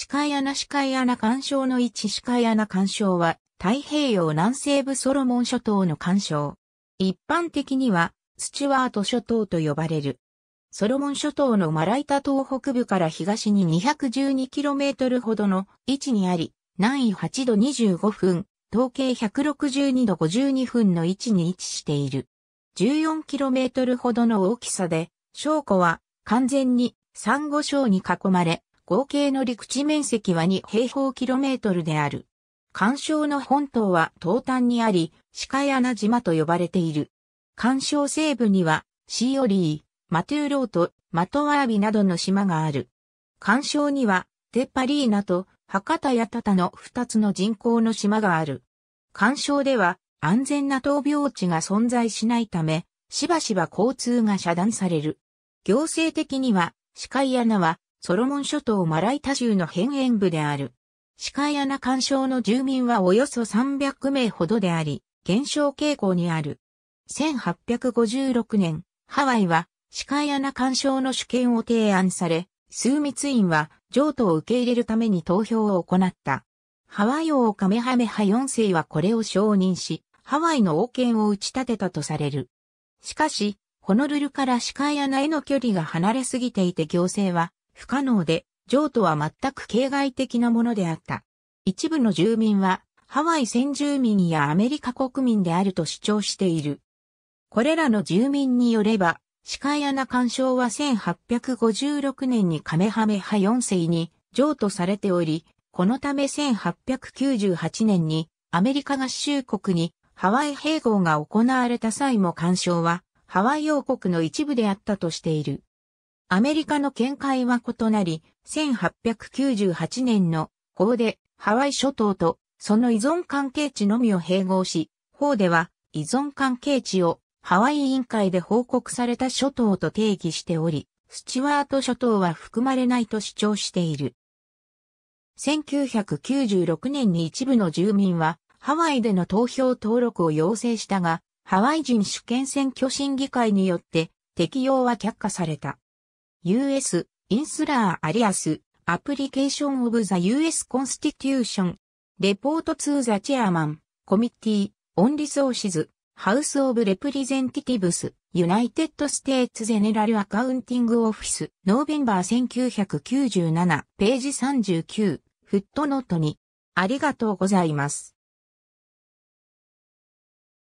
視界穴視界穴干渉の位置視界穴干渉は太平洋南西部ソロモン諸島の干渉。一般的にはスチュワート諸島と呼ばれる。ソロモン諸島のマライタ島北部から東に 212km ほどの位置にあり、南緯8度25分、統計162度52分の位置に位置している。14km ほどの大きさで、証拠は完全にサンゴ礁に囲まれ、合計の陸地面積は2平方キロメートルである。干渉の本島は東端にあり、鹿穴島と呼ばれている。干渉西部には、シーオリー、マトゥーロート、マトワラビなどの島がある。干渉には、テッパリーナと博多やタタの2つの人口の島がある。干渉では、安全な闘病地が存在しないため、しばしば交通が遮断される。行政的には、鹿屋穴はソロモン諸島マライタ州の辺縁部である。シカイアナ干渉の住民はおよそ300名ほどであり、減少傾向にある。1856年、ハワイはシカイアナ干渉の主権を提案され、数密院は譲渡を受け入れるために投票を行った。ハワイ王カメハメハ4世はこれを承認し、ハワイの王権を打ち立てたとされる。しかし、ホノルルからシカイアナへの距離が離れすぎていて行政は不可能で、譲渡は全く形骸的なものであった。一部の住民は、ハワイ先住民やアメリカ国民であると主張している。これらの住民によれば、シカイアナ干渉は1856年にカメハメハ4世に譲渡されており、このため1898年にアメリカ合衆国にハワイ併合が行われた際も干渉はハワイ王国の一部であったとしている。アメリカの見解は異なり、1898年の法でハワイ諸島とその依存関係地のみを併合し、法では依存関係地をハワイ委員会で報告された諸島と定義しており、スチュワート諸島は含まれないと主張している。1996年に一部の住民はハワイでの投票登録を要請したが、ハワイ人主権選挙審議会によって適用は却下された。US インスラーアリアスアプリケーションオブザ US コンスティテューションレポートツーザチェアマンコミッティオンリソーシズハウスオブレプリゼンティティブスユナイテッドステーツゼネラルアカウンティングオフィスノーベンバー1997ページ39フットノートにありがとうございます。